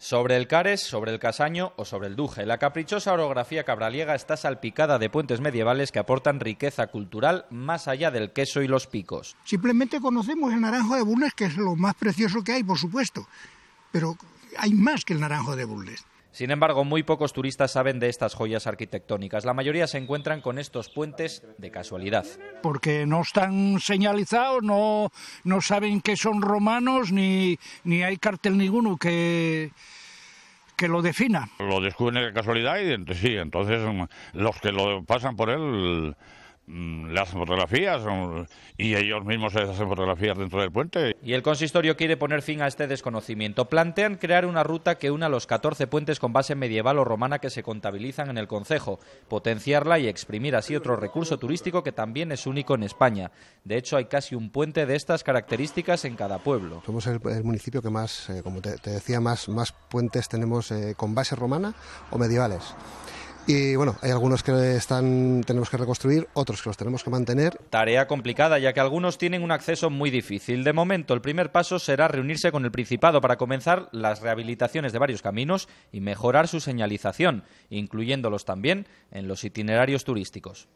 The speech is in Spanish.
Sobre el Cares, sobre el Casaño o sobre el Duje, la caprichosa orografía cabraliega está salpicada de puentes medievales que aportan riqueza cultural más allá del queso y los picos. Simplemente conocemos el naranjo de Bulnes que es lo más precioso que hay, por supuesto, pero hay más que el naranjo de Bulnes. Sin embargo, muy pocos turistas saben de estas joyas arquitectónicas. La mayoría se encuentran con estos puentes de casualidad. Porque no están señalizados, no, saben que son romanos, ni, ni hay cartel ninguno que, lo defina. Lo descubren de casualidad y sí, entonces los que lo pasan por él Mm, las fotografías y ellos mismos se hacen fotografías dentro del puente. Y el consistorio quiere poner fin a este desconocimiento. Plantean crear una ruta que una los 14 puentes con base medieval o romana que se contabilizan en el concejo, potenciarla y exprimir así otro recurso turístico que también es único en España. De hecho, hay casi un puente de estas características en cada pueblo. Somos el, municipio que más, eh, como te, decía, más, puentes tenemos eh, con base romana o medievales. Y bueno, hay algunos que están, tenemos que reconstruir, otros que los tenemos que mantener. Tarea complicada, ya que algunos tienen un acceso muy difícil. De momento, el primer paso será reunirse con el Principado para comenzar las rehabilitaciones de varios caminos y mejorar su señalización, incluyéndolos también en los itinerarios turísticos.